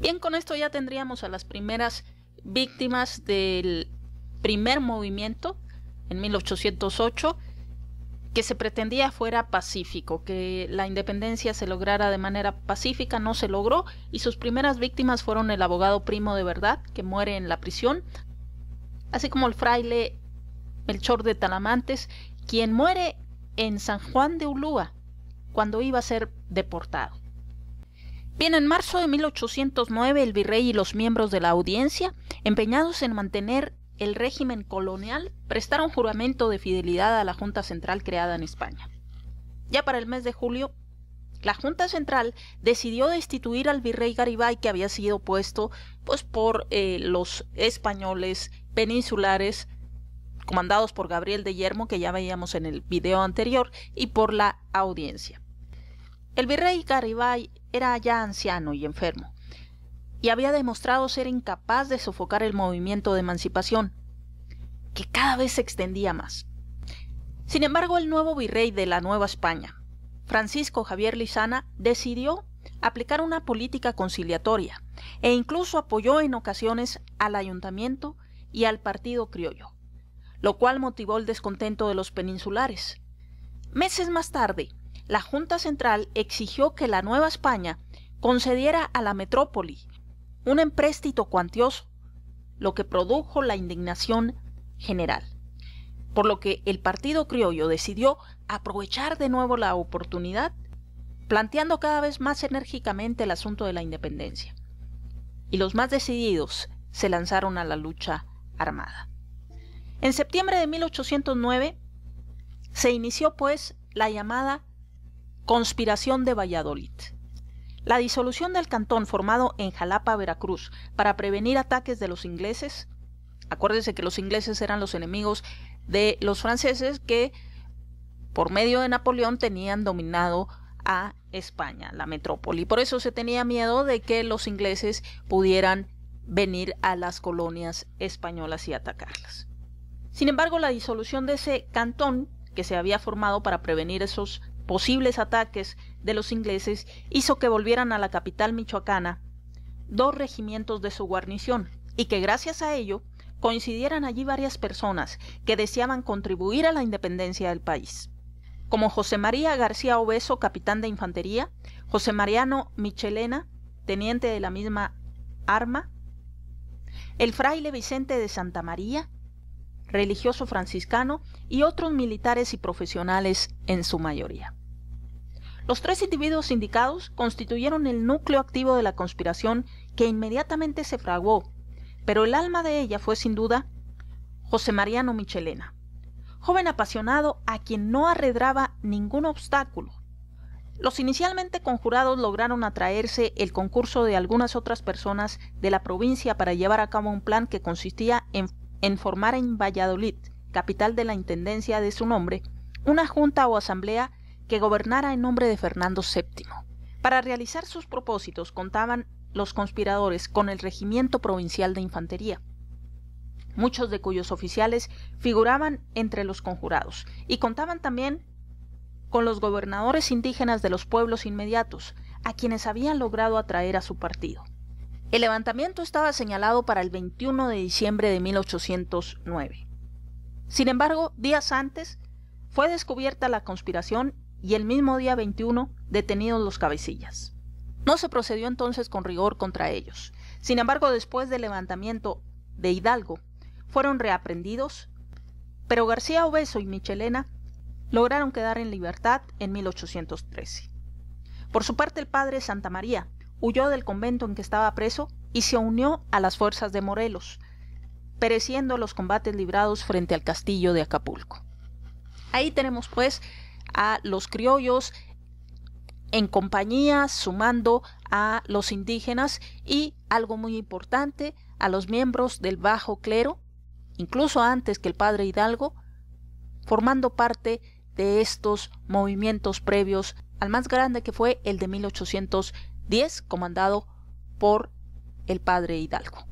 Bien, con esto ya tendríamos a las primeras víctimas del primer movimiento en 1808 que se pretendía fuera pacífico, que la independencia se lograra de manera pacífica, no se logró y sus primeras víctimas fueron el abogado primo de verdad, que muere en la prisión, así como el fraile Melchor de Talamantes, quien muere en San Juan de Ulúa cuando iba a ser deportado. Bien, en marzo de 1809 el virrey y los miembros de la audiencia, empeñados en mantener el régimen colonial, prestaron juramento de fidelidad a la Junta Central creada en España. Ya para el mes de julio, la Junta Central decidió destituir al virrey Garibay que había sido puesto pues, por eh, los españoles peninsulares comandados por Gabriel de Yermo, que ya veíamos en el video anterior, y por la audiencia. El virrey Garibay era ya anciano y enfermo, y había demostrado ser incapaz de sofocar el movimiento de emancipación, que cada vez se extendía más. Sin embargo, el nuevo virrey de la Nueva España, Francisco Javier Lizana, decidió aplicar una política conciliatoria e incluso apoyó en ocasiones al ayuntamiento y al partido criollo, lo cual motivó el descontento de los peninsulares. Meses más tarde, la Junta Central exigió que la Nueva España concediera a la metrópoli un empréstito cuantioso, lo que produjo la indignación general, por lo que el Partido Criollo decidió aprovechar de nuevo la oportunidad, planteando cada vez más enérgicamente el asunto de la independencia. Y los más decididos se lanzaron a la lucha armada. En septiembre de 1809 se inició pues la llamada Conspiración de Valladolid. La disolución del cantón formado en Jalapa, Veracruz, para prevenir ataques de los ingleses. Acuérdense que los ingleses eran los enemigos de los franceses que, por medio de Napoleón, tenían dominado a España, la metrópoli. Por eso se tenía miedo de que los ingleses pudieran venir a las colonias españolas y atacarlas. Sin embargo, la disolución de ese cantón que se había formado para prevenir esos posibles ataques de los ingleses hizo que volvieran a la capital michoacana dos regimientos de su guarnición y que gracias a ello coincidieran allí varias personas que deseaban contribuir a la independencia del país, como José María García Obeso, capitán de infantería, José Mariano Michelena, teniente de la misma arma, el fraile Vicente de Santa María, religioso franciscano, y otros militares y profesionales en su mayoría. Los tres individuos indicados constituyeron el núcleo activo de la conspiración que inmediatamente se fraguó, pero el alma de ella fue sin duda José Mariano Michelena, joven apasionado a quien no arredraba ningún obstáculo. Los inicialmente conjurados lograron atraerse el concurso de algunas otras personas de la provincia para llevar a cabo un plan que consistía en, en formar en Valladolid, capital de la Intendencia de su nombre, una junta o asamblea que gobernara en nombre de Fernando VII. Para realizar sus propósitos contaban los conspiradores con el Regimiento Provincial de Infantería, muchos de cuyos oficiales figuraban entre los conjurados, y contaban también con los gobernadores indígenas de los pueblos inmediatos, a quienes habían logrado atraer a su partido. El levantamiento estaba señalado para el 21 de diciembre de 1809. Sin embargo, días antes, fue descubierta la conspiración y el mismo día 21 detenidos los cabecillas. No se procedió entonces con rigor contra ellos. Sin embargo, después del levantamiento de Hidalgo, fueron reaprendidos, pero García Obeso y Michelena lograron quedar en libertad en 1813. Por su parte, el padre Santa María huyó del convento en que estaba preso y se unió a las fuerzas de Morelos, pereciendo los combates librados frente al castillo de Acapulco. Ahí tenemos pues a los criollos en compañía, sumando a los indígenas y, algo muy importante, a los miembros del bajo clero, incluso antes que el padre Hidalgo, formando parte de estos movimientos previos al más grande que fue el de 1810, comandado por el padre Hidalgo.